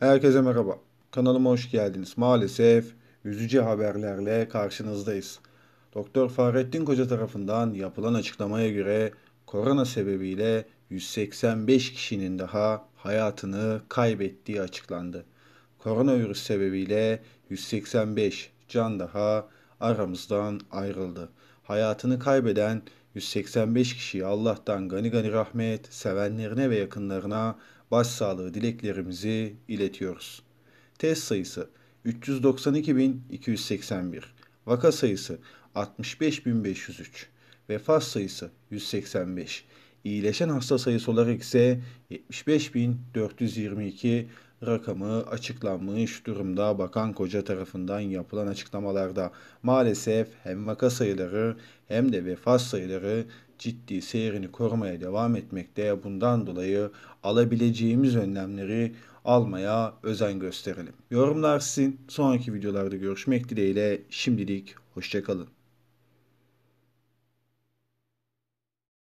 Herkese merhaba. Kanalıma hoş geldiniz. Maalesef üzücü haberlerle karşınızdayız. Doktor Fahrettin Koca tarafından yapılan açıklamaya göre korona sebebiyle 185 kişinin daha hayatını kaybettiği açıklandı. Koronavirüs sebebiyle 185 can daha aramızdan ayrıldı. Hayatını kaybeden 185 kişiyi Allah'tan gani gani rahmet, sevenlerine ve yakınlarına başsağlığı dileklerimizi iletiyoruz. Test sayısı 392.281, vaka sayısı 65.503, vefat sayısı 185, İyileşen hasta sayısı olarak ise 75.422 rakamı açıklanmış durumda Bakan Koca tarafından yapılan açıklamalarda. Maalesef hem vaka sayıları hem de vefat sayıları ciddi seyrini korumaya devam etmekte. Bundan dolayı alabileceğimiz önlemleri almaya özen gösterelim. Yorumlar sizin. Sonraki videolarda görüşmek dileğiyle. Şimdilik hoşçakalın.